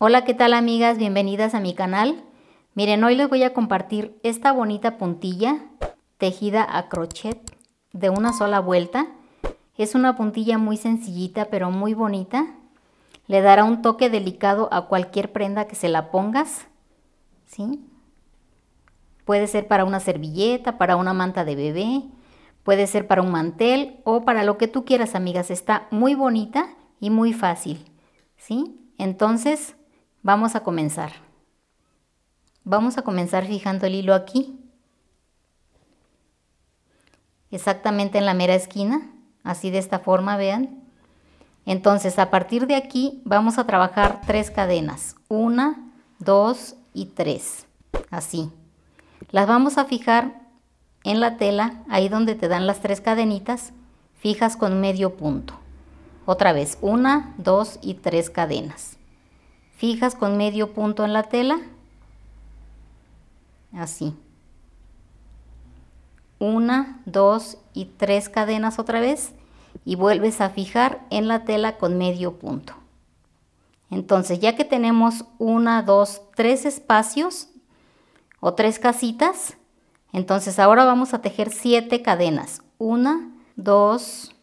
Hola, ¿qué tal amigas? Bienvenidas a mi canal. Miren, hoy les voy a compartir esta bonita puntilla tejida a crochet de una sola vuelta. Es una puntilla muy sencillita pero muy bonita. Le dará un toque delicado a cualquier prenda que se la pongas. ¿Sí? Puede ser para una servilleta, para una manta de bebé, puede ser para un mantel o para lo que tú quieras, amigas. Está muy bonita y muy fácil. ¿Sí? Entonces, Vamos a comenzar. Vamos a comenzar fijando el hilo aquí, exactamente en la mera esquina, así de esta forma, vean. Entonces, a partir de aquí vamos a trabajar tres cadenas, una, dos y tres, así. Las vamos a fijar en la tela, ahí donde te dan las tres cadenitas, fijas con medio punto. Otra vez, una, dos y tres cadenas fijas con medio punto en la tela así una dos y tres cadenas otra vez y vuelves a fijar en la tela con medio punto entonces ya que tenemos una dos tres espacios o tres casitas entonces ahora vamos a tejer siete cadenas una dos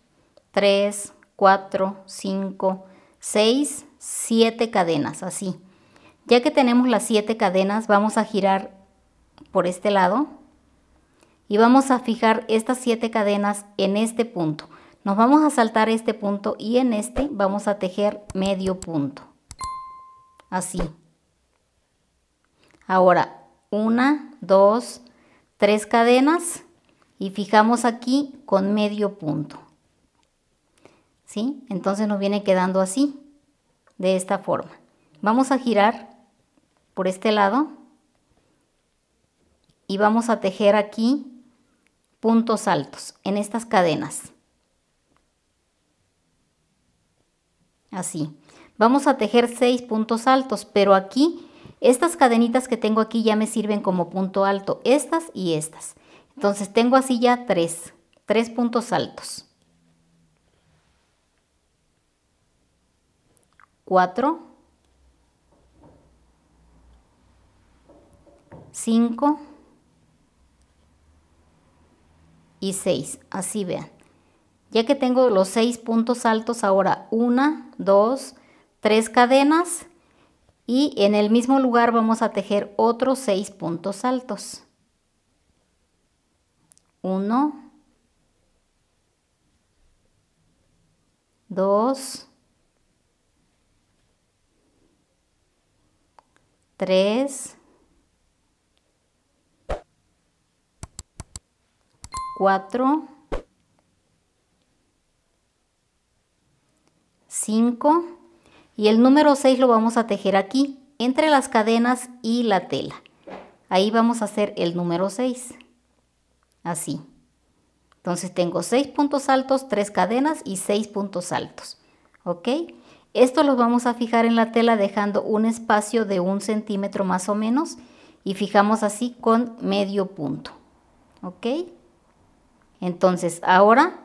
tres cuatro cinco seis siete cadenas, así. Ya que tenemos las siete cadenas, vamos a girar por este lado y vamos a fijar estas siete cadenas en este punto. Nos vamos a saltar este punto y en este vamos a tejer medio punto. Así. Ahora, una, dos, tres cadenas y fijamos aquí con medio punto. ¿Sí? Entonces nos viene quedando así de esta forma. Vamos a girar por este lado y vamos a tejer aquí puntos altos en estas cadenas. Así. Vamos a tejer seis puntos altos, pero aquí estas cadenitas que tengo aquí ya me sirven como punto alto, estas y estas. Entonces tengo así ya tres, tres puntos altos. 4, 5 y 6. Así vean. Ya que tengo los 6 puntos altos ahora, 1, 2, 3 cadenas y en el mismo lugar vamos a tejer otros 6 puntos altos. 1, 2, 3, 4, 5 y el número 6 lo vamos a tejer aquí entre las cadenas y la tela. Ahí vamos a hacer el número 6. Así. Entonces tengo 6 puntos altos, 3 cadenas y 6 puntos altos. ¿Ok? Esto los vamos a fijar en la tela dejando un espacio de un centímetro más o menos y fijamos así con medio punto. ¿Ok? Entonces ahora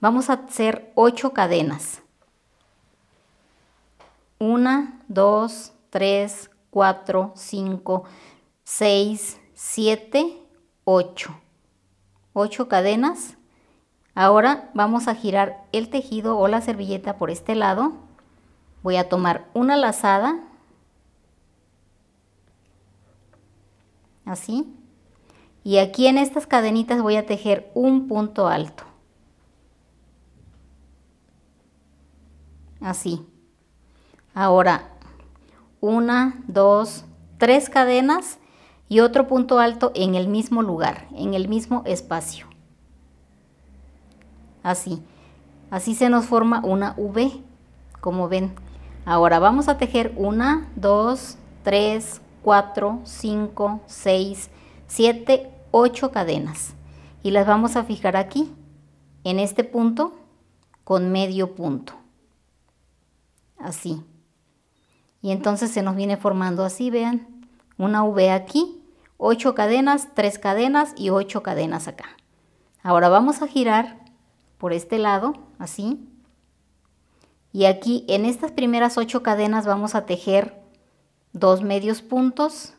vamos a hacer 8 cadenas. 1, 2, 3, 4, 5, 6, 7, 8. 8 cadenas. Ahora vamos a girar el tejido o la servilleta por este lado Voy a tomar una lazada, así, y aquí en estas cadenitas voy a tejer un punto alto. Así. Ahora, una, dos, tres cadenas y otro punto alto en el mismo lugar, en el mismo espacio. Así. Así se nos forma una V, como ven. Ahora vamos a tejer 1, 2, 3, 4, 5, 6, 7, 8 cadenas y las vamos a fijar aquí en este punto con medio punto así y entonces se nos viene formando así vean una V aquí 8 cadenas 3 cadenas y 8 cadenas acá ahora vamos a girar por este lado así y aquí en estas primeras ocho cadenas vamos a tejer dos medios puntos,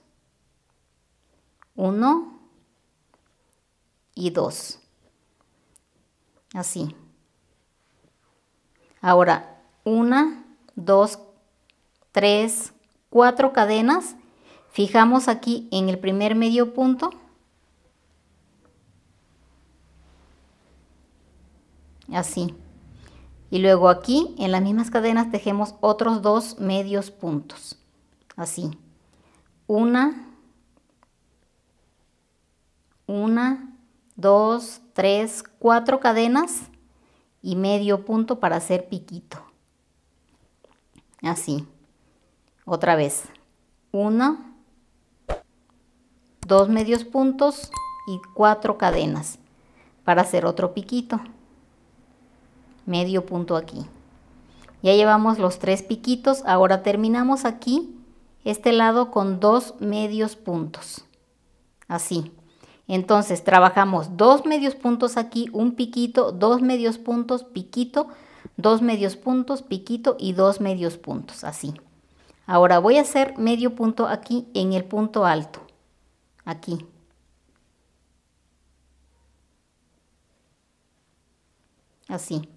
uno y dos. Así. Ahora, una, dos, tres, cuatro cadenas. Fijamos aquí en el primer medio punto. Así. Y luego aquí, en las mismas cadenas, tejemos otros dos medios puntos. Así. Una, una, dos, tres, cuatro cadenas y medio punto para hacer piquito. Así. Otra vez. Una, dos medios puntos y cuatro cadenas para hacer otro piquito medio punto aquí. Ya llevamos los tres piquitos, ahora terminamos aquí este lado con dos medios puntos, así. Entonces trabajamos dos medios puntos aquí, un piquito, dos medios puntos, piquito, dos medios puntos, piquito y dos medios puntos, así. Ahora voy a hacer medio punto aquí en el punto alto, aquí. Así.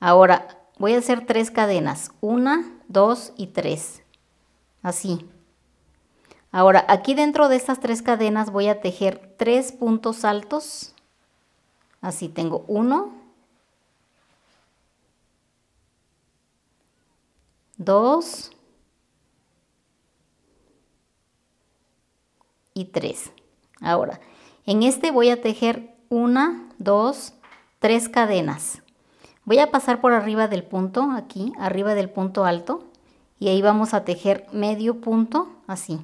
Ahora voy a hacer tres cadenas, una, dos y tres, así. Ahora aquí dentro de estas tres cadenas voy a tejer tres puntos altos, así tengo uno, dos y tres. Ahora, en este voy a tejer una, dos, tres cadenas. Voy a pasar por arriba del punto, aquí, arriba del punto alto, y ahí vamos a tejer medio punto, así.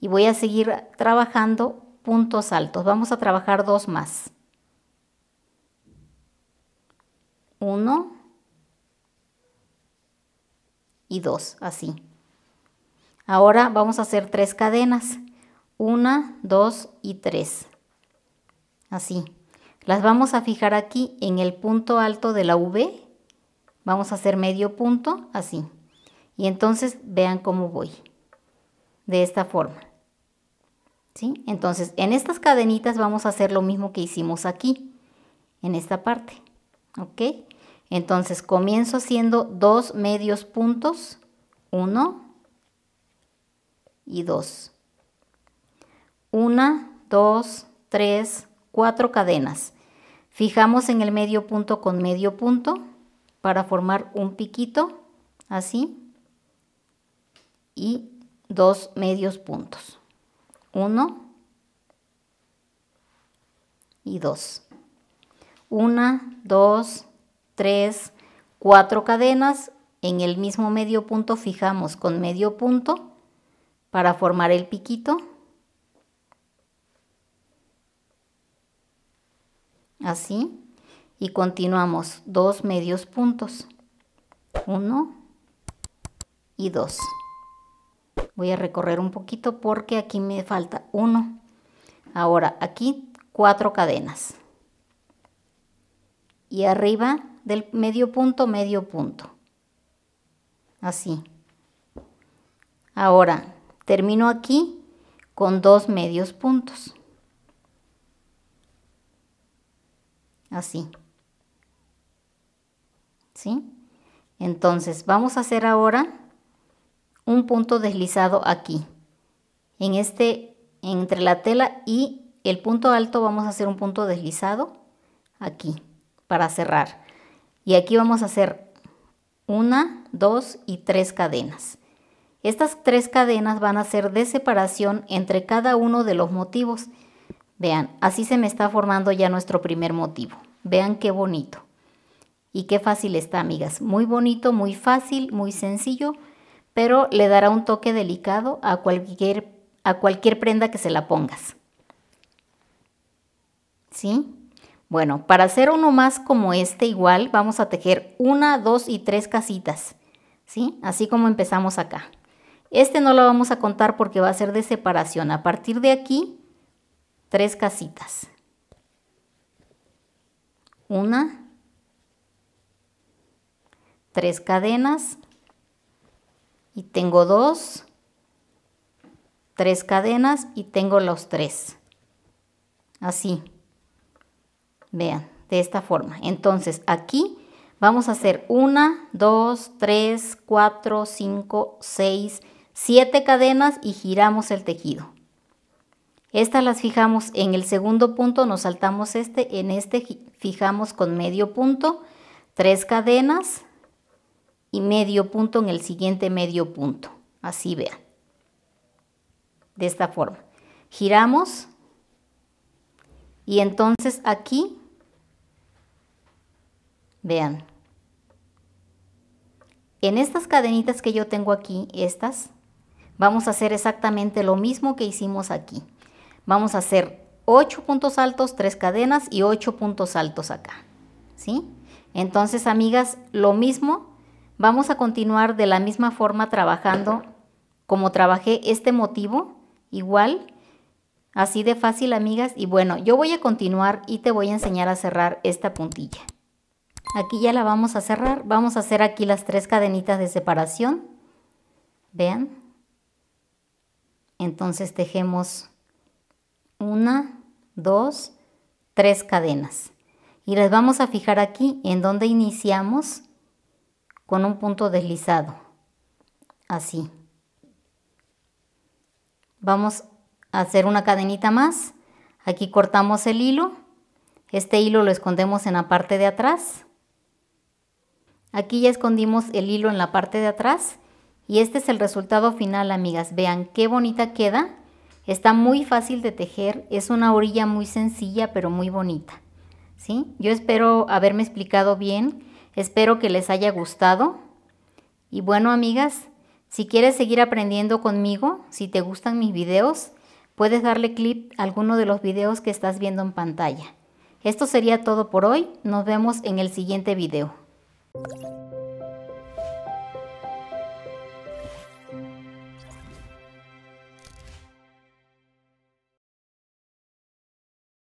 Y voy a seguir trabajando puntos altos. Vamos a trabajar dos más. Uno y dos, así. Ahora vamos a hacer tres cadenas. Una, dos y tres. Así. Las vamos a fijar aquí en el punto alto de la V. Vamos a hacer medio punto, así. Y entonces vean cómo voy. De esta forma. ¿Sí? Entonces, en estas cadenitas vamos a hacer lo mismo que hicimos aquí, en esta parte. ¿Ok? Entonces, comienzo haciendo dos medios puntos. Uno y dos. Una, dos, tres, cuatro cadenas. Fijamos en el medio punto con medio punto para formar un piquito, así, y dos medios puntos. Uno y dos. Una, dos, tres, cuatro cadenas. En el mismo medio punto fijamos con medio punto para formar el piquito. así, y continuamos dos medios puntos, uno y dos. Voy a recorrer un poquito porque aquí me falta uno. Ahora, aquí cuatro cadenas. Y arriba del medio punto, medio punto. Así. Ahora, termino aquí con dos medios puntos. Así. ¿Sí? Entonces, vamos a hacer ahora un punto deslizado aquí. En este, entre la tela y el punto alto vamos a hacer un punto deslizado aquí para cerrar. Y aquí vamos a hacer una, dos y tres cadenas. Estas tres cadenas van a ser de separación entre cada uno de los motivos. Vean, así se me está formando ya nuestro primer motivo. Vean qué bonito. Y qué fácil está, amigas. Muy bonito, muy fácil, muy sencillo, pero le dará un toque delicado a cualquier, a cualquier prenda que se la pongas. ¿Sí? Bueno, para hacer uno más como este igual, vamos a tejer una, dos y tres casitas. ¿Sí? Así como empezamos acá. Este no lo vamos a contar porque va a ser de separación. A partir de aquí tres casitas. Una, tres cadenas y tengo dos, tres cadenas y tengo los tres. Así. Vean, de esta forma. Entonces aquí vamos a hacer una, dos, tres, cuatro, cinco, seis, siete cadenas y giramos el tejido. Estas las fijamos en el segundo punto, nos saltamos este, en este fijamos con medio punto, tres cadenas y medio punto en el siguiente medio punto. Así vean. De esta forma. Giramos y entonces aquí, vean. En estas cadenitas que yo tengo aquí, estas, vamos a hacer exactamente lo mismo que hicimos aquí. Vamos a hacer 8 puntos altos, 3 cadenas y 8 puntos altos acá. ¿Sí? Entonces, amigas, lo mismo, vamos a continuar de la misma forma trabajando como trabajé este motivo, igual, así de fácil, amigas. Y bueno, yo voy a continuar y te voy a enseñar a cerrar esta puntilla. Aquí ya la vamos a cerrar, vamos a hacer aquí las tres cadenitas de separación, vean. Entonces tejemos una, dos, tres cadenas. Y las vamos a fijar aquí en donde iniciamos con un punto deslizado. Así. Vamos a hacer una cadenita más. Aquí cortamos el hilo. Este hilo lo escondemos en la parte de atrás. Aquí ya escondimos el hilo en la parte de atrás. Y este es el resultado final, amigas. Vean qué bonita queda Está muy fácil de tejer, es una orilla muy sencilla pero muy bonita. ¿sí? Yo espero haberme explicado bien, espero que les haya gustado. Y bueno amigas, si quieres seguir aprendiendo conmigo, si te gustan mis videos, puedes darle clip a alguno de los videos que estás viendo en pantalla. Esto sería todo por hoy, nos vemos en el siguiente video.